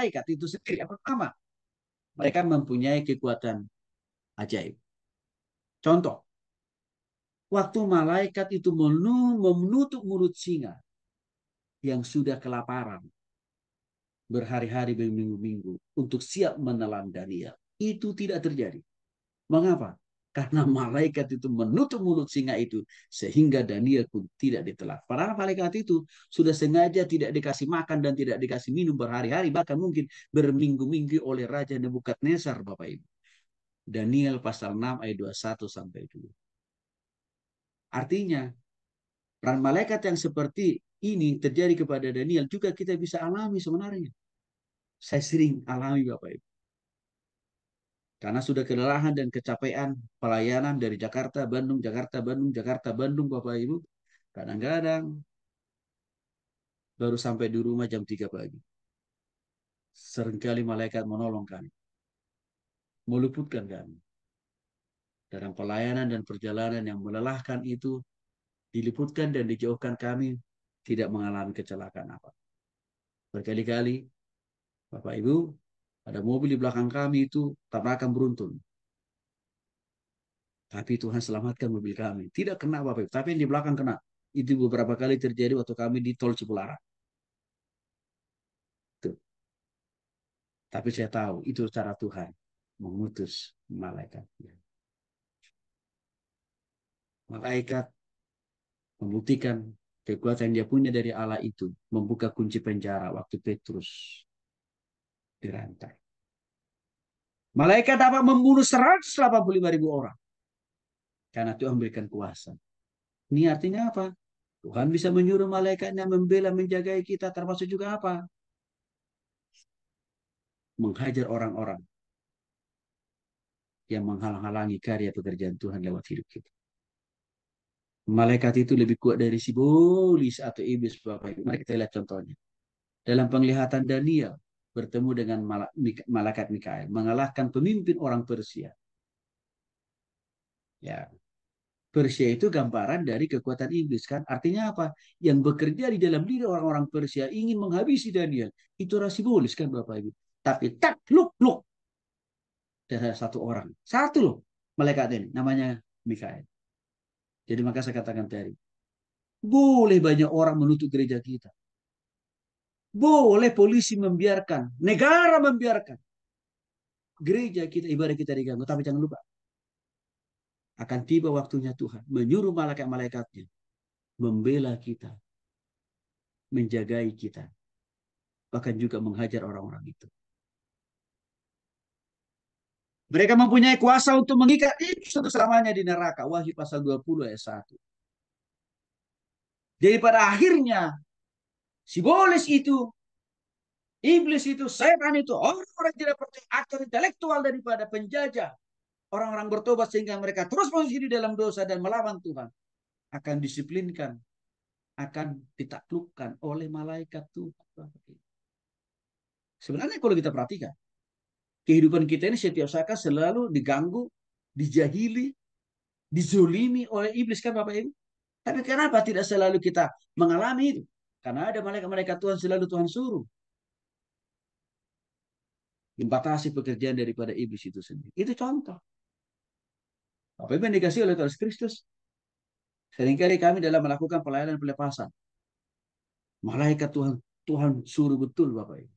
malaikat itu sendiri. Yang pertama, mereka mempunyai kekuatan ajaib. Contoh, waktu malaikat itu menutup mulut singa yang sudah kelaparan berhari-hari berminggu-minggu untuk siap menelan Daniel. Itu tidak terjadi. Mengapa? karena malaikat itu menutup mulut singa itu sehingga Daniel pun tidak ditelan. Para malaikat itu sudah sengaja tidak dikasih makan dan tidak dikasih minum berhari-hari bahkan mungkin berminggu-minggu oleh Raja Nebukadnezar Bapak Ibu. Daniel pasal 6 ayat 21 sampai 2. Artinya peran malaikat yang seperti ini terjadi kepada Daniel juga kita bisa alami sebenarnya. Saya sering alami Bapak Ibu. Karena sudah kelelahan dan kecapean pelayanan dari Jakarta, Bandung, Jakarta, Bandung, Jakarta, Bandung, Bapak Ibu. Kadang-kadang baru sampai di rumah jam 3 pagi. Seringkali malaikat menolong kami. Meluputkan kami. Dalam pelayanan dan perjalanan yang melelahkan itu, diliputkan dan dijauhkan kami tidak mengalami kecelakaan apa. Berkali-kali, Bapak Ibu, ada mobil di belakang kami itu akan beruntun. Tapi Tuhan selamatkan mobil kami. Tidak kena Bapak Ibu, tapi di belakang kena. Itu beberapa kali terjadi waktu kami di tol Cipularang. Tuh. Tapi saya tahu itu cara Tuhan mengutus malaikat. Malaikat membuktikan kekuatan yang dia punya dari Allah itu membuka kunci penjara waktu Petrus dirantai. Malaikat dapat membunuh 185 ribu orang. Karena Tuhan memberikan kuasa. Ini artinya apa? Tuhan bisa menyuruh malaikatnya membela, menjaga kita. Termasuk juga apa? Menghajar orang-orang yang menghalang-halangi karya pekerjaan Tuhan lewat hidup kita. Malaikat itu lebih kuat dari si sibolis atau iblis Bapak Mari kita lihat contohnya. Dalam penglihatan Daniel, bertemu dengan malaikat Mikael, mengalahkan pemimpin orang Persia. Ya. Persia itu gambaran dari kekuatan iblis kan. Artinya apa? Yang bekerja di dalam diri orang-orang Persia ingin menghabisi Daniel. Itu bolis kan Bapak Ibu. Tapi tak luk luk dari satu orang. Satu loh malaikat ini namanya Mikael. Jadi maka saya katakan tadi, boleh banyak orang menutup gereja kita. Boleh polisi membiarkan, negara membiarkan. Gereja kita, ibadah kita diganggu. Tapi jangan lupa. Akan tiba waktunya Tuhan menyuruh malaikat-malaikatnya membela kita, menjagai kita, bahkan juga menghajar orang-orang itu. Mereka mempunyai kuasa untuk mengikat itu satu selamanya di neraka. Wahyu pasal 20 ayat 1. Jadi pada akhirnya si Golis itu, iblis itu, setan itu, orang-orang tidak percaya aktor intelektual daripada penjajah. Orang-orang bertobat sehingga mereka terus posisi di dalam dosa dan melawan Tuhan. Akan disiplinkan, akan ditaklukkan oleh malaikat Tuhan. Sebenarnya kalau kita perhatikan, kehidupan kita ini setiap saat selalu diganggu, dijahili, dizulimi oleh iblis kan Bapak Ibu. Tapi kenapa tidak selalu kita mengalami itu? Karena ada malaikat-malaikat Tuhan selalu Tuhan suruh. Membatasi pekerjaan daripada iblis itu sendiri. Itu contoh. Apa yang dikasih oleh Tuhan Kristus? Seringkali kami dalam melakukan pelayanan pelepasan. Malaikat Tuhan Tuhan suruh betul Bapak Ibu.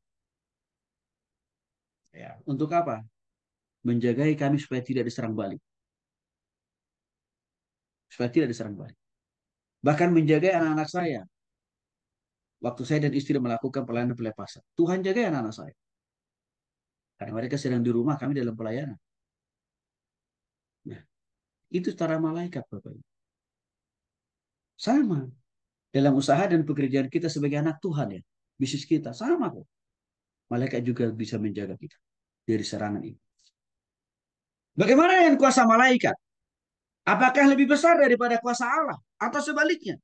Ya, untuk apa? Menjaga kami supaya tidak diserang balik. Supaya tidak diserang balik. Bahkan menjaga anak-anak saya waktu saya dan istri melakukan pelayanan pelepasan. Tuhan jaga ya anak-anak saya. Karena mereka sedang di rumah, kami dalam pelayanan. Nah, itu cara malaikat Bapak Ibu. Sama. Dalam usaha dan pekerjaan kita sebagai anak Tuhan ya. Bisnis kita sama kok. Malaikat juga bisa menjaga kita dari serangan ini. Bagaimana yang kuasa malaikat? Apakah lebih besar daripada kuasa Allah atau sebaliknya?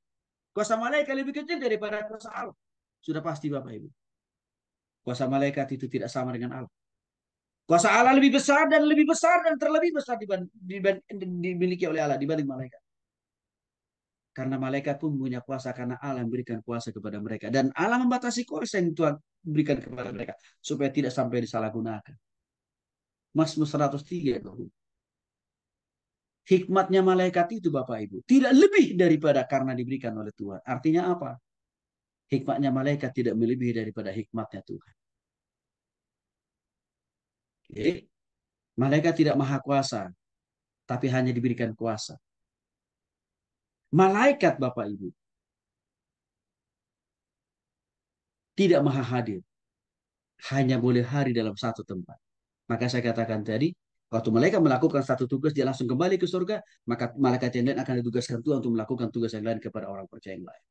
Kuasa malaikat lebih kecil daripada kuasa Allah. Sudah pasti Bapak Ibu. Kuasa malaikat itu tidak sama dengan Allah. Kuasa Allah lebih besar dan lebih besar dan terlebih besar dimiliki oleh Allah dibanding malaikat. Karena malaikat pun punya kuasa karena Allah yang memberikan kuasa kepada mereka. Dan Allah membatasi kuasa yang Tuhan berikan kepada mereka. Supaya tidak sampai disalahgunakan. Mazmur 103 hikmatnya malaikat itu Bapak Ibu. Tidak lebih daripada karena diberikan oleh Tuhan. Artinya apa? Hikmatnya malaikat tidak melebihi daripada hikmatnya Tuhan. Oke. Malaikat tidak maha kuasa, tapi hanya diberikan kuasa. Malaikat Bapak Ibu tidak maha hadir. Hanya boleh hari dalam satu tempat. Maka saya katakan tadi, Waktu mereka melakukan satu tugas, dia langsung kembali ke surga, maka malaikat yang lain akan ditugaskan Tuhan untuk melakukan tugas yang lain kepada orang percaya yang lain.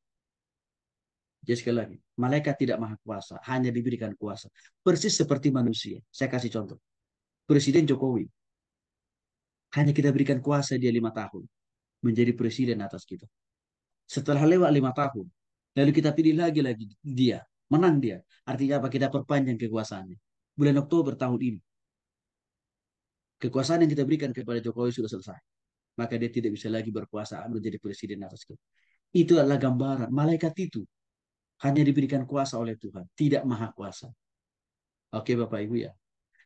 Jadi sekali lagi, malaikat tidak maha kuasa, hanya diberikan kuasa. Persis seperti manusia. Saya kasih contoh. Presiden Jokowi, hanya kita berikan kuasa dia lima tahun. Menjadi presiden atas kita. Setelah lewat lima tahun, lalu kita pilih lagi-lagi dia. Menang dia. Artinya apa? Kita perpanjang kekuasaannya. Bulan Oktober tahun ini kekuasaan yang kita berikan kepada Jokowi sudah selesai. Maka dia tidak bisa lagi berkuasa menjadi presiden atas kita. Itu adalah gambaran. Malaikat itu hanya diberikan kuasa oleh Tuhan. Tidak maha kuasa. Oke Bapak Ibu ya.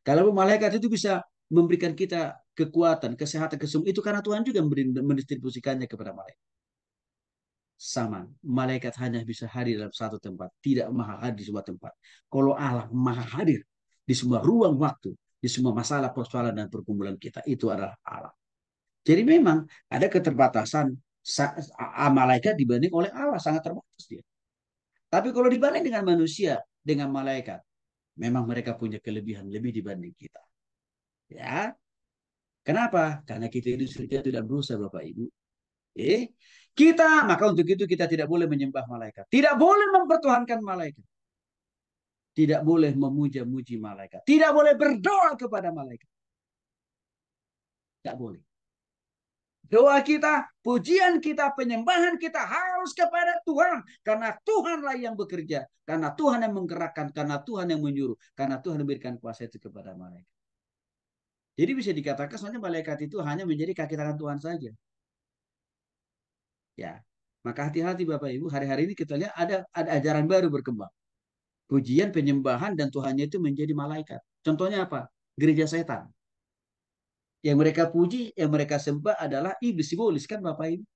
Kalau malaikat itu bisa memberikan kita kekuatan, kesehatan, kesembuhan. Itu karena Tuhan juga mendistribusikannya kepada malaikat. Sama. Malaikat hanya bisa hadir dalam satu tempat. Tidak maha hadir di sebuah tempat. Kalau Allah maha hadir di semua ruang waktu di semua masalah, persoalan, dan pergumulan kita. Itu adalah Allah. Jadi memang ada keterbatasan malaikat dibanding oleh Allah. Sangat terbatas dia. Tapi kalau dibanding dengan manusia, dengan malaikat, memang mereka punya kelebihan lebih dibanding kita. Ya, Kenapa? Karena kita itu sudah tidak berusaha Bapak Ibu. Eh, kita maka untuk itu kita tidak boleh menyembah malaikat. Tidak boleh mempertuhankan malaikat. Tidak boleh memuja-muji malaikat. Tidak boleh berdoa kepada malaikat. Tidak boleh. Doa kita, pujian kita, penyembahan kita harus kepada Tuhan. Karena Tuhanlah yang bekerja. Karena Tuhan yang menggerakkan. Karena Tuhan yang menyuruh. Karena Tuhan memberikan kuasa itu kepada malaikat. Jadi bisa dikatakan soalnya malaikat itu hanya menjadi kaki tangan Tuhan saja. Ya, maka hati-hati Bapak Ibu, hari-hari ini kita lihat ada ada ajaran baru berkembang pujian, penyembahan, dan Tuhannya itu menjadi malaikat. Contohnya apa? Gereja setan. Yang mereka puji, yang mereka sembah adalah iblis. Iblis kan Bapak Ibu.